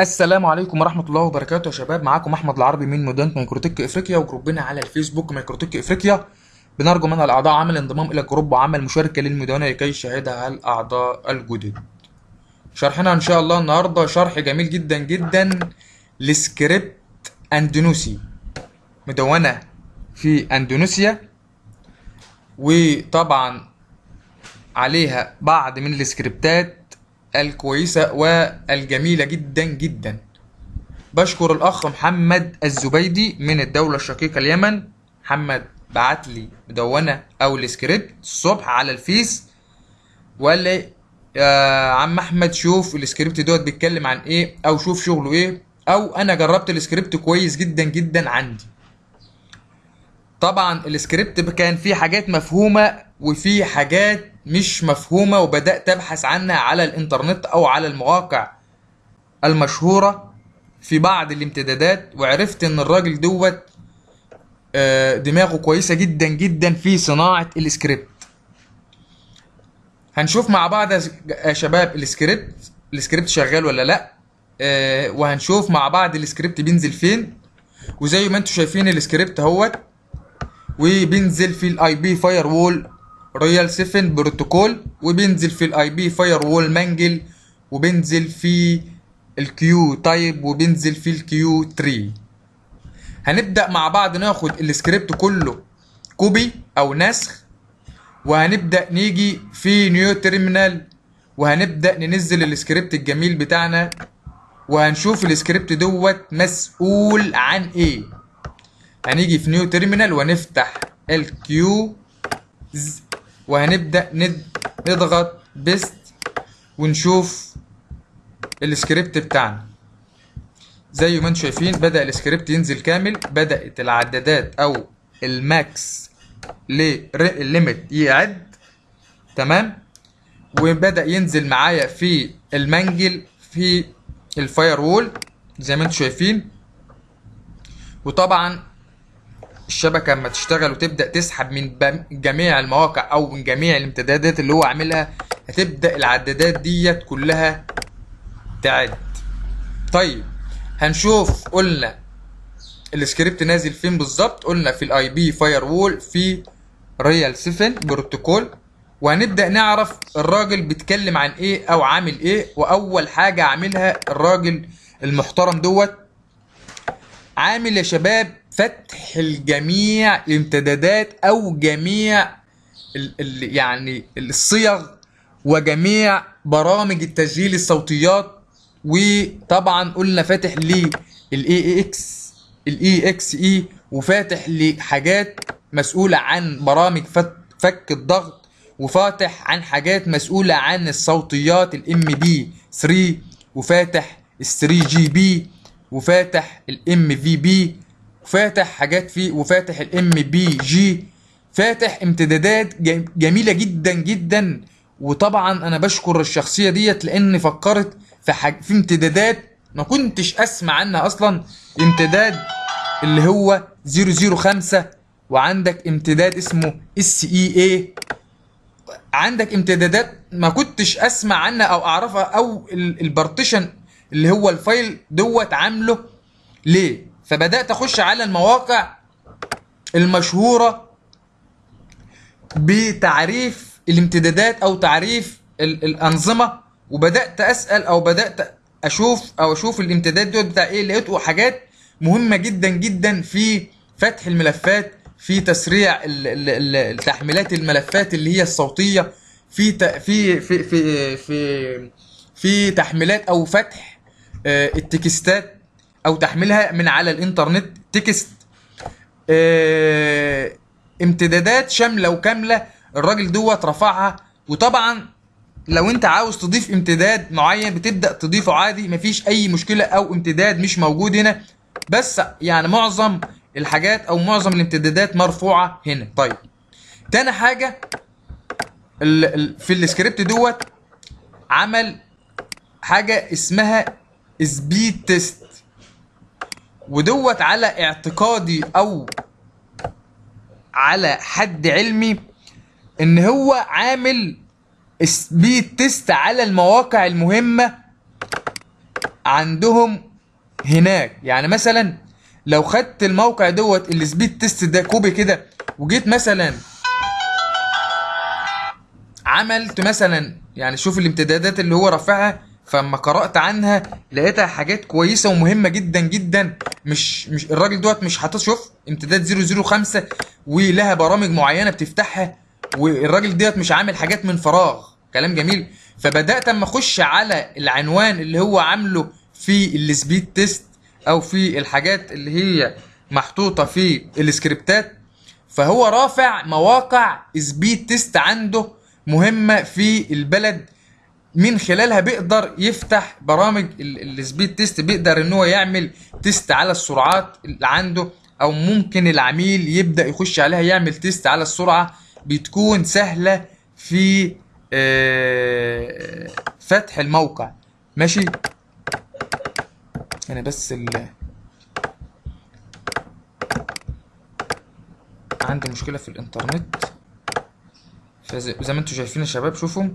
السلام عليكم ورحمة الله وبركاته يا شباب معاكم أحمد العربي من مدينة مايكروتك إفريقيا وجروبنا على الفيسبوك مايكروتك إفريقيا بنرجو من الأعضاء عمل الانضمام إلى الجروب وعمل مشاركة للمدونة لكي يشاهدها الأعضاء الجدد شرحنا إن شاء الله النهاردة شرح جميل جدا جدا لسكريبت أندونوسي مدونة في أندونيسيا وطبعا عليها بعض من السكريبتات الكويسة والجميلة جدا جدا بشكر الأخ محمد الزبيدي من الدولة الشقيقة اليمن محمد بعت لي مدونة أو السكريبت الصبح على الفيس وقال لي يا آه، عم أحمد شوف السكريبت دوت بيتكلم عن إيه أو شوف شغله إيه أو أنا جربت السكريبت كويس جدا جدا عندي طبعا السكريبت كان فيه حاجات مفهومة وفيه حاجات مش مفهومة وبدأت أبحث عنها على الإنترنت أو على المواقع المشهورة في بعض الامتدادات وعرفت إن الراجل دوت آه، دماغه كويسة جدا جدا في صناعة السكريبت هنشوف مع بعض يا شباب السكريبت السكريبت شغال ولا لأ آه، وهنشوف مع بعض السكريبت بينزل فين وزي ما انتم شايفين السكريبت اهوت وبينزل في الاي بي فاير وول رويال 7 بروتوكول وبينزل في الاي بي فاير وول مانجل وبينزل في الكيو تايب وبينزل في الكيو 3 هنبدا مع بعض ناخد السكريبت كله كوبي او نسخ وهنبدا نيجي في نيو تيرمينال وهنبدا ننزل السكريبت الجميل بتاعنا وهنشوف السكريبت دوت مسؤول عن ايه هنيجي في نيو تيرمينال ونفتح الكيو وهنبدأ نضغط بيست ونشوف السكريبت بتاعنا زي ما انتم شايفين بدأ السكريبت ينزل كامل بدأت العدادات او الماكس للليميت يعد تمام وبدأ ينزل معايا في المنجل في الفاير وول زي ما انتم شايفين وطبعا الشبكه اما تشتغل وتبدا تسحب من جميع المواقع او من جميع الامتدادات اللي هو عاملها هتبدا العدادات ديت كلها تعد طيب هنشوف قلنا السكريبت نازل فين بالظبط قلنا في الاي بي فاير وول في ريال 7 بروتوكول وهنبدا نعرف الراجل بيتكلم عن ايه او عامل ايه واول حاجه عاملها الراجل المحترم دوت عامل يا شباب فتح الجميع الامتدادات او جميع ال ال يعني الصيغ وجميع برامج التسجيل الصوتيات وطبعا قلنا فاتح لي الاي اكس الاي اكس e اي e، وفاتح لحاجات مسؤوله عن برامج فك الضغط وفاتح عن حاجات مسؤوله عن الصوتيات الام بي 3 وفاتح ال 3 جي بي وفاتح الام في بي وفاتح حاجات فيه وفاتح الام بي جي فاتح امتدادات جميله جدا جدا وطبعا انا بشكر الشخصيه ديت لان فكرت في حاج... في امتدادات ما كنتش اسمع عنها اصلا امتداد اللي هو 005 وعندك امتداد اسمه اس اي اي عندك امتدادات ما كنتش اسمع عنها او اعرفها او البارتيشن اللي هو الفايل دوت عامله ليه فبدات اخش على المواقع المشهوره بتعريف الامتدادات او تعريف الانظمه وبدات اسال او بدات اشوف او اشوف الامتداد دوت بتاع ايه لقيته حاجات مهمه جدا جدا في فتح الملفات في تسريع تحميلات الملفات اللي هي الصوتيه في في في في في, في تحميلات او فتح آه، التكستات او تحميلها من على الانترنت تكست اه امتدادات شامله وكامله الراجل دوت رفعها وطبعا لو انت عاوز تضيف امتداد معين بتبدا تضيفه عادي مفيش اي مشكله او امتداد مش موجود هنا بس يعني معظم الحاجات او معظم الامتدادات مرفوعه هنا طيب تاني حاجه في السكريبت دوت عمل حاجه اسمها سبيد تيست ودوت على اعتقادي او على حد علمي ان هو عامل سبيد تيست على المواقع المهمه عندهم هناك يعني مثلا لو خدت الموقع دوت السبيد تيست ده كوبي كده وجيت مثلا عملت مثلا يعني شوف الامتدادات اللي هو رافعها فلما قرات عنها لقيتها حاجات كويسه ومهمه جدا جدا مش مش الراجل دوت مش هتشوف امتداد 005 ولها برامج معينه بتفتحها والراجل ديت مش عامل حاجات من فراغ كلام جميل فبدات اما اخش على العنوان اللي هو عامله في السبيد تيست او في الحاجات اللي هي محطوطه في السكريبتات فهو رافع مواقع سبيد تيست عنده مهمه في البلد من خلالها بيقدر يفتح برامج السبيد تيست بيقدر ان هو يعمل تيست على السرعات اللي عنده او ممكن العميل يبدا يخش عليها يعمل تيست على السرعه بتكون سهله في آه، فتح الموقع ماشي انا بس ال عندي مشكله في الانترنت فزي ما انتم شايفين يا شباب شوفوا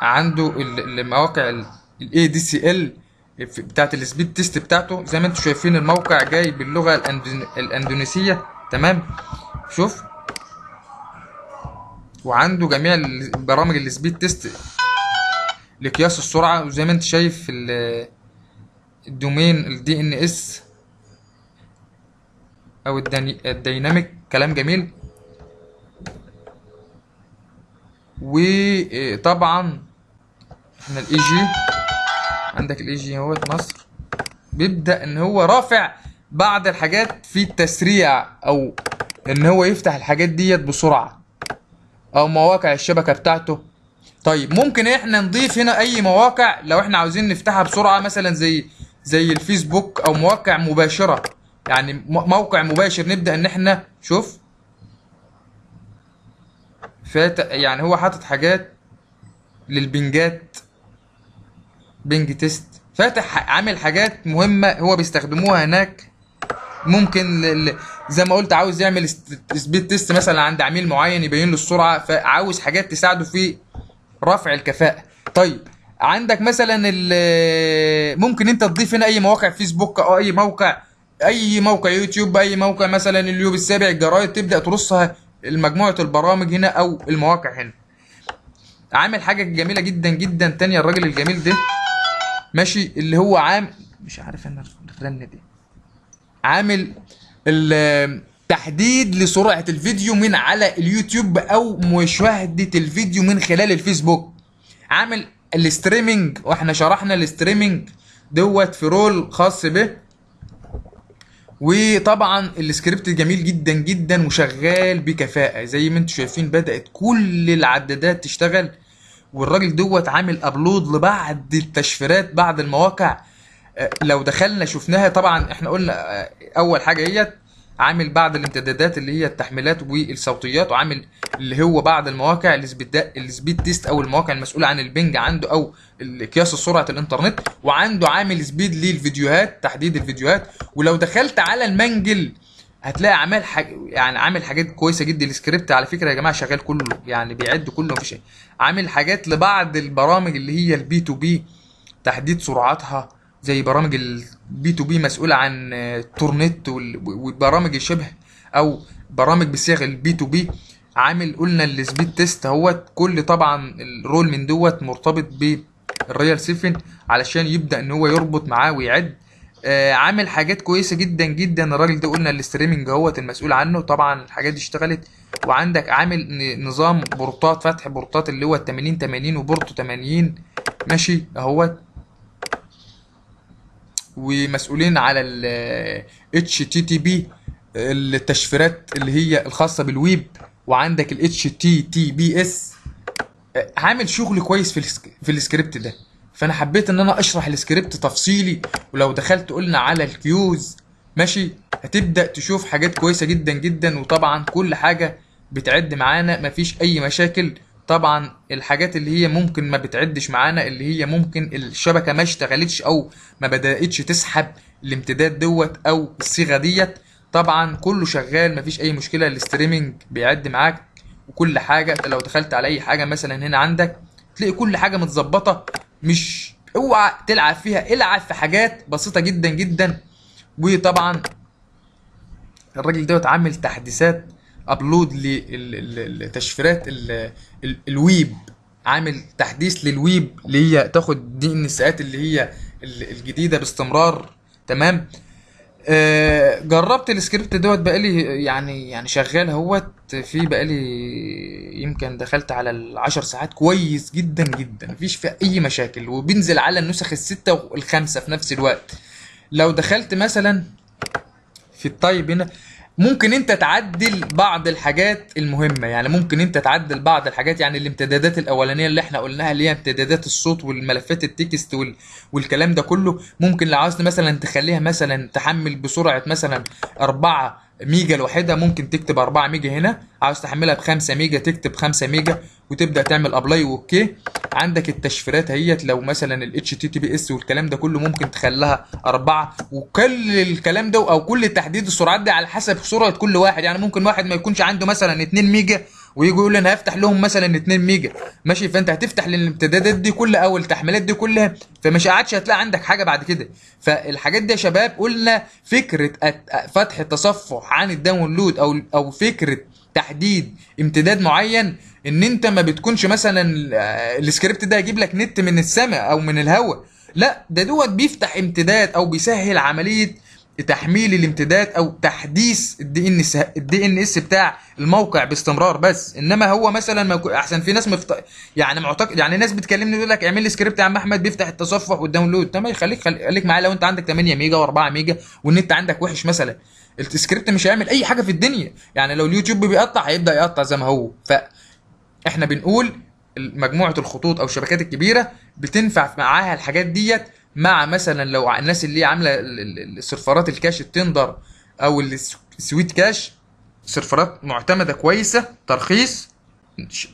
عنده المواقع الاي دي سي ال بتاعت السبيد تيست بتاعته زي ما انتم شايفين الموقع جاي باللغه الاندونيسيه تمام شوف وعنده جميع برامج السبيد تيست لقياس السرعه وزي ما انت شايف الدومين الدي ان اس او الديناميك كلام جميل وطبعا هنا الاي جي عندك الاي جي اهوت مصر بيبدا ان هو رافع بعض الحاجات في التسريع او ان هو يفتح الحاجات ديت بسرعه او مواقع الشبكه بتاعته طيب ممكن احنا نضيف هنا اي مواقع لو احنا عاوزين نفتحها بسرعه مثلا زي زي الفيسبوك او مواقع مباشره يعني موقع مباشر نبدا ان احنا شوف فات يعني هو حاطط حاجات للبنجات بنج تيست فاتح عامل حاجات مهمه هو بيستخدموها هناك ممكن زي ما قلت عاوز يعمل سبيد تيست مثلا عند عميل معين يبين له السرعه فعاوز حاجات تساعده في رفع الكفاءه طيب عندك مثلا ممكن انت تضيف هنا اي مواقع فيسبوك او اي موقع اي موقع يوتيوب اي موقع مثلا اليوب السابع الجرايد تبدا ترصها مجموعه البرامج هنا او المواقع هنا عامل حاجه جميله جدا جدا تانية الراجل الجميل ده ماشي اللي هو عام مش عارف انا الرن دي عامل تحديد لسرعة الفيديو من على اليوتيوب او مشاهدة الفيديو من خلال الفيسبوك عامل الاستريمنج واحنا شرحنا الاستريمنج دوت في رول خاص به وطبعا السكريبت جميل جدا جدا وشغال بكفاءه زي ما انتم شايفين بدات كل العدادات تشتغل والراجل دوت عامل ابلود لبعض التشفيرات بعض المواقع آه، لو دخلنا شفناها طبعا احنا قلنا آه، اول حاجه هي عامل بعض الامتدادات اللي هي التحميلات والصوتيات وعامل اللي هو بعض المواقع السبيد تيست او المواقع المسؤوله عن البنج عنده او قياس سرعه الانترنت وعنده عامل سبيد للفيديوهات تحديد الفيديوهات ولو دخلت على المنجل هتلاقي عمال حاج... يعني عامل حاجات كويسه جدا السكريبت على فكره يا جماعه شغال كله يعني بيعد كله مفيش عامل حاجات لبعض البرامج اللي هي البي تو بي تحديد سرعتها زي برامج البي تو بي مسؤوله عن التورنت والبرامج الشبه او برامج بصيغ البي تو بي عامل قلنا السبيد تيست اهوت كل طبعا الرول من دوت مرتبط بالريال سيفن علشان يبدا ان هو يربط معاه ويعد آه عامل حاجات كويسه جدا جدا الراجل ده قلنا الاستريمنج هو المسؤول عنه طبعا الحاجات دي اشتغلت وعندك عامل نظام بورتات فتح بورتات اللي هو 80 80 وبورتو 80 ماشي اهوت ومسؤولين على ال بي التشفيرات اللي هي الخاصه بالويب وعندك ال اس آه، عامل شغل كويس في في السكريبت ده فانا حبيت ان انا اشرح السكريبت تفصيلي ولو دخلت قلنا على الكيوز ماشي هتبدا تشوف حاجات كويسه جدا جدا وطبعا كل حاجه بتعد معانا مفيش اي مشاكل طبعا الحاجات اللي هي ممكن ما بتعدش معانا اللي هي ممكن الشبكه ما اشتغلتش او ما بداتش تسحب الامتداد دوت او الصيغه ديت طبعا كله شغال مفيش اي مشكله الاستريمنج بيعد معاك وكل حاجه لو دخلت على اي حاجه مثلا هنا عندك تلاقي كل حاجه متظبطه مش اوعى تلعب فيها العب في حاجات بسيطه جدا جدا وطبعا الراجل دوت عامل تحديثات ابلود للتشفيرات الويب عامل تحديث للويب اللي هي تاخد دي النساءات اللي هي الجديده باستمرار تمام آه، جربت السكريبت دوت بقالي يعني يعني شغال اهوت في بقالي يمكن دخلت على العشر ساعات كويس جدا جدا مفيش في اي مشاكل وبينزل على النسخ الستة والخمسة في نفس الوقت لو دخلت مثلا في الطيب هنا ممكن انت تعدل بعض الحاجات المهمه يعني ممكن انت تعدل بعض الحاجات يعني الامتدادات الاولانيه اللي احنا قلناها اللي هي امتدادات الصوت والملفات التكست وال... والكلام ده كله ممكن لو عاوزت مثلا تخليها مثلا تحمل بسرعه مثلا 4 ميجا لوحدها ممكن تكتب 4 ميجا هنا عاوز تحملها ب 5 ميجا تكتب 5 ميجا وتبدا تعمل ابلاي اوكي عندك التشفيرات اهيت لو مثلا ال HTTPS والكلام ده كله ممكن تخليها 4 وكل الكلام ده او كل تحديد السرعات دي على حسب سرعه كل واحد يعني ممكن واحد ما يكونش عنده مثلا 2 ميجا ويجوا يقول انا هفتح لهم مثلا 2 ميجا ماشي فانت هتفتح للامتدادات دي كلها او التحميلات دي كلها فمش قعدش هتلاقي عندك حاجه بعد كده فالحاجات دي يا شباب قلنا فكره فتح التصفح عن الداونلود او او فكره تحديد امتداد معين ان انت ما بتكونش مثلا السكريبت ده هيجيب لك نت من السماء او من الهواء لا ده دوت بيفتح امتداد او بيسهل عمليه تحميل الامتداد او تحديث الدي ان اس الدي ان اس بتاع الموقع باستمرار بس انما هو مثلا ما يكون احسن في ناس مفت... يعني معتقد يعني ناس بتكلمني يقول لك اعمل لي سكريبت يا عم احمد بيفتح التصفح والداونلود تمام خليك خليك معايا لو انت عندك 8 ميجا و4 ميجا والنت عندك وحش مثلا السكريبت مش هيعمل اي حاجه في الدنيا يعني لو اليوتيوب بيقطع هيبدا يقطع زي ما هو ف احنا بنقول مجموعه الخطوط او الشبكات الكبيره بتنفع معاها الحاجات ديت مع مثلا لو الناس اللي عامله السيرفرات الكاش التندر او السويت كاش سيرفرات معتمده كويسه ترخيص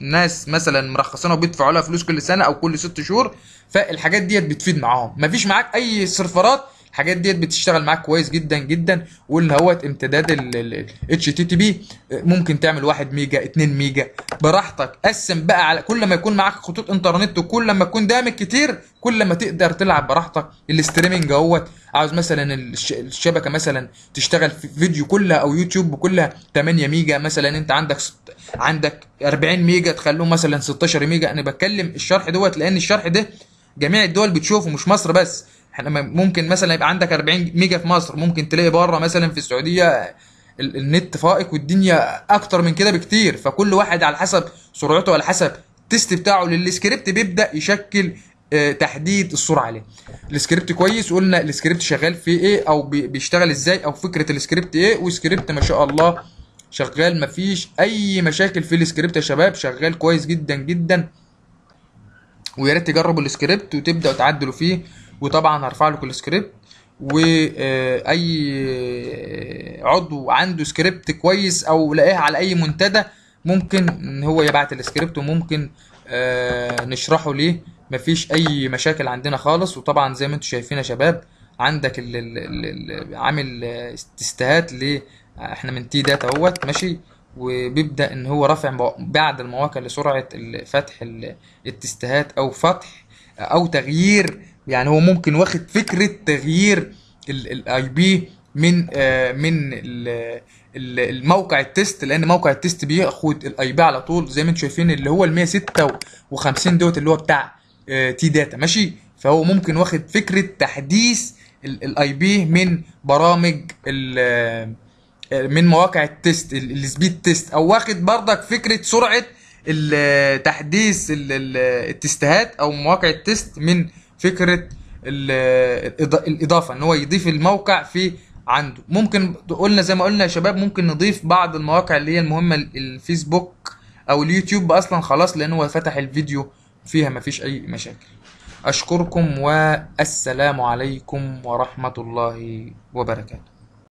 ناس مثلا مرخصينها وبيدفعوا لها فلوس كل سنه او كل ست شهور فالحاجات ديت بتفيد معاهم مفيش معاك اي سيرفرات الحاجات ديت بتشتغل معاك كويس جدا جدا واللي هو امتداد ال اتش تي تي بي ممكن تعمل 1 ميجا 2 ميجا براحتك قسم بقى على كل ما يكون معاك خطوط انترنت وكل ما تكون دامج كتير كل ما تقدر تلعب براحتك الاستريمنج اهوت عاوز مثلا الشبكه مثلا تشتغل في فيديو كلها او يوتيوب كلها 8 ميجا مثلا انت عندك ست... عندك 40 ميجا تخليهم مثلا 16 ميجا انا بتكلم الشرح دوت لان الشرح ده جميع الدول بتشوفه مش مصر بس احنا ممكن مثلا يبقى عندك 40 ميجا في مصر ممكن تلاقي بره مثلا في السعوديه النت فائق والدنيا اكتر من كده بكتير فكل واحد على حسب سرعته على حسب التست بتاعه للسكريبت بيبدا يشكل آه، تحديد السرعه ليه السكريبت كويس قلنا السكريبت شغال في ايه او بيشتغل ازاي او فكره السكريبت ايه والسكريبت ما شاء الله شغال مفيش اي مشاكل في السكريبت يا شباب شغال كويس جدا جدا ويا ريت تجربوا السكريبت وتبداوا تعدلوا فيه وطبعا هرفع لكم السكريبت واي عضو عنده سكريبت كويس او لاقيه على اي منتدى ممكن ان هو يبعت السكريبت وممكن آه، نشرحه ليه مفيش اي مشاكل عندنا خالص وطبعا زي ما انتم شايفين يا شباب عندك اللي عامل تستهات ليه احنا من تي داتا اهوت ماشي وبيبدا ان هو رافع بعض المواقع لسرعه فتح التستهات او فتح او تغيير يعني هو ممكن واخد فكره تغيير الاي بي من آه من الموقع التست لان موقع التست بياخد الاي بي على طول زي ما انتم شايفين اللي هو ال 156 دوت اللي هو بتاع آه تي داتا ماشي فهو ممكن واخد فكره تحديث الاي بي من برامج آه، آه، من مواقع التست السبيد تيست او واخد بردك فكره سرعه آه، تحديث التستهات او مواقع التست من فكره الاضافه ان هو يضيف الموقع في عنده ممكن قلنا زي ما قلنا يا شباب ممكن نضيف بعض المواقع اللي هي المهمه الفيسبوك او اليوتيوب اصلا خلاص لان هو فتح الفيديو فيها مفيش اي مشاكل اشكركم والسلام عليكم ورحمه الله وبركاته